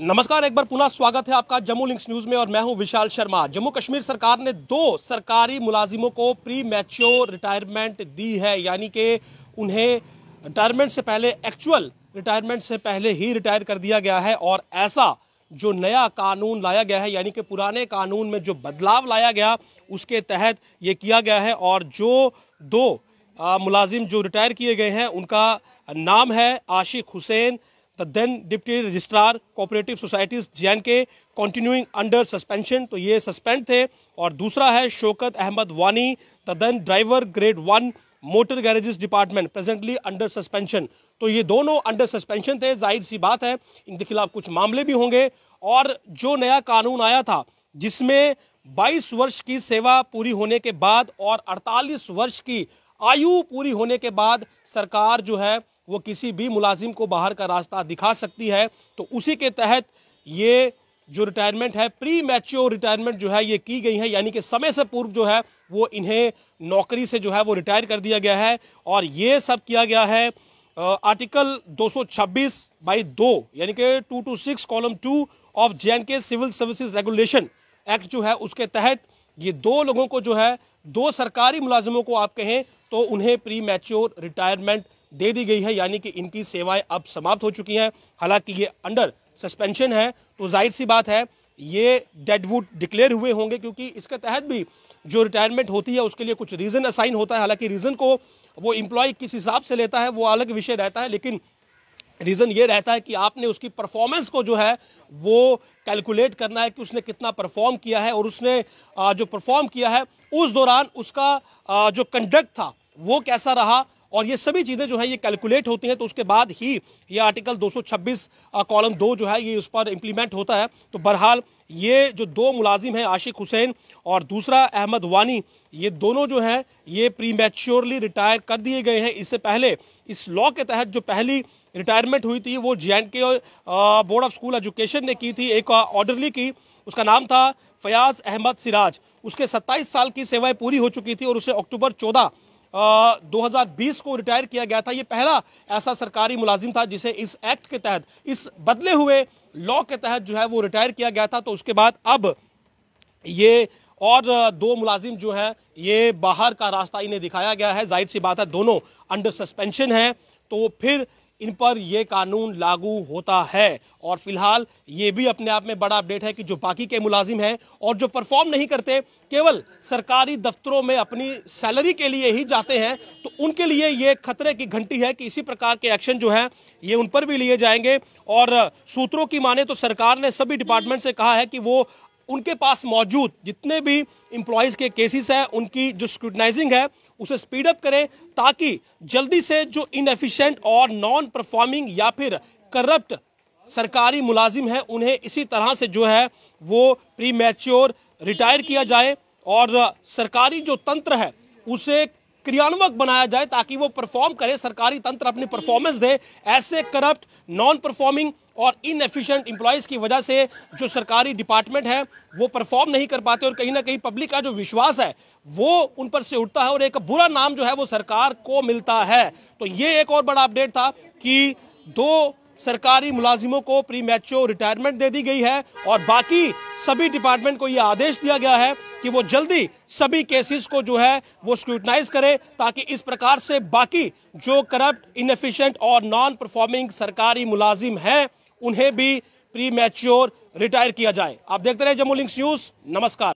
नमस्कार एक बार पुनः स्वागत है आपका जम्मू लिंक्स न्यूज में और मैं हूं विशाल शर्मा जम्मू कश्मीर सरकार ने दो सरकारी मुलाजिमों को प्री मैच्योर रिटायरमेंट दी है यानी कि उन्हें रिटायरमेंट से पहले एक्चुअल रिटायरमेंट से पहले ही रिटायर कर दिया गया है और ऐसा जो नया कानून लाया गया है यानी कि पुराने कानून में जो बदलाव लाया गया उसके तहत ये किया गया है और जो दो मुलाजिम जो रिटायर किए गए हैं उनका नाम है Ashiq Hussain the then deputy registrar cooperative societies J continuing under suspension तो ये सस्पेंड थे और दूसरा है Shaukat Ahmad Wani the then driver grade one motor garages department presently under suspension तो ये दोनों अंडर सस्पेंशन थे जाहिर सी बात है इनके खिलाफ कुछ मामले भी होंगे और जो नया कानून आया था जिसमें 22 वर्ष की सेवा पूरी होने के बाद और 48 वर्ष की आयु पूरी होने के बाद सरकार जो है वो किसी भी मुलाजिम को बाहर का रास्ता दिखा सकती है तो उसी के तहत ये जो रिटायरमेंट है प्री मैच्योर रिटायरमेंट जो है ये की गई है यानी कि समय से पूर्व जो है वो इन्हें नौकरी से जो है वो रिटायर कर दिया गया है और ये सब किया गया है आर्टिकल 226 बाई दो यानी कि 226 कॉलम टू ऑफ जे के सिविल सर्विसेज रेगुलेशन एक्ट जो है उसके तहत ये दो लोगों को जो है दो सरकारी मुलाजमों को आप कहें तो उन्हें प्री मैच्योर रिटायरमेंट दे दी गई है यानी कि इनकी सेवाएं अब समाप्त हो चुकी हैं हालांकि ये अंडर सस्पेंशन है तो जाहिर सी बात है ये डेडवुड डिक्लेयर हुए होंगे क्योंकि इसके तहत भी जो रिटायरमेंट होती है उसके लिए कुछ रीज़न असाइन होता है हालांकि रीज़न को वो इम्प्लॉय किस हिसाब से लेता है वो अलग विषय रहता है लेकिन रीज़न ये रहता है कि आपने उसकी परफॉर्मेंस को जो है वो कैलकुलेट करना है कि उसने कितना परफॉर्म किया है और उसने जो परफॉर्म किया है उस दौरान उसका जो कंडक्ट था वो कैसा रहा और ये सभी चीज़ें जो है ये कैलकुलेट होती हैं तो उसके बाद ही ये आर्टिकल 226 कॉलम दो जो है ये उस पर इम्प्लीमेंट होता है तो बहरहाल ये जो दो मुलाजिम हैं आशिक हुसैन और दूसरा अहमद वानी ये दोनों जो हैं ये प्री रिटायर कर दिए गए हैं इससे पहले इस लॉ के तहत जो पहली रिटायरमेंट हुई थी वो J and K board of school education ने की थी एक ऑर्डरली की उसका नाम था फयाज अहमद सिराज उसके 27 साल की सेवाएं पूरी हो चुकी थी और उसे अक्टूबर 2020 को रिटायर किया गया था ये पहला ऐसा सरकारी मुलाजिम था जिसे इस एक्ट के तहत इस बदले हुए लॉ के तहत जो है वो रिटायर किया गया था तो उसके बाद अब ये और दो मुलाजिम जो हैं ये बाहर का रास्ता इन्हें दिखाया गया है जाहिर सी बात है दोनों अंडर सस्पेंशन हैं तो फिर इन पर यह कानून लागू होता है और फिलहाल ये भी अपने आप में बड़ा अपडेट है कि जो बाकी के मुलाजिम हैं और जो परफॉर्म नहीं करते केवल सरकारी दफ्तरों में अपनी सैलरी के लिए ही जाते हैं तो उनके लिए ये खतरे की घंटी है कि इसी प्रकार के एक्शन जो हैं ये उन पर भी लिए जाएंगे और सूत्रों की माने तो सरकार ने सभी डिपार्टमेंट से कहा है कि वो उनके पास मौजूद जितने भी इम्प्लॉयज़ के केसेस हैं उनकी जो स्क्रूटनाइजिंग है उसे स्पीड अप करें ताकि जल्दी से जो इनएफिशिएंट और नॉन परफॉर्मिंग या फिर करप्ट सरकारी मुलाजिम हैं उन्हें इसी तरह से जो है वो प्री मैच्योर रिटायर किया जाए और सरकारी जो तंत्र है उसे क्रियान्वक बनाया जाए ताकि वो परफॉर्म करे सरकारी तंत्र अपनी परफॉर्मेंस दे ऐसे करप्ट नॉन परफॉर्मिंग और इनएफिशिएंट इम्प्लॉयज की वजह से जो सरकारी डिपार्टमेंट है वो परफॉर्म नहीं कर पाते और कहीं ना कहीं पब्लिक का जो विश्वास है वो उन पर से उठता है और एक बुरा नाम जो है वो सरकार को मिलता है तो ये एक और बड़ा अपडेट था कि दो सरकारी मुलाजिमों को प्री मैच्योर रिटायरमेंट दे दी गई है और बाकी सभी डिपार्टमेंट को यह आदेश दिया गया है कि वो जल्दी सभी केसेस को जो है वो स्क्रूटनाइज करें ताकि इस प्रकार से बाकी जो करप्ट इनफिशेंट और नॉन परफॉर्मिंग सरकारी मुलाजिम हैं उन्हें भी प्री मैच्योर रिटायर किया जाए आप देखते रहे जम्मू लिंक्स न्यूज़ नमस्कार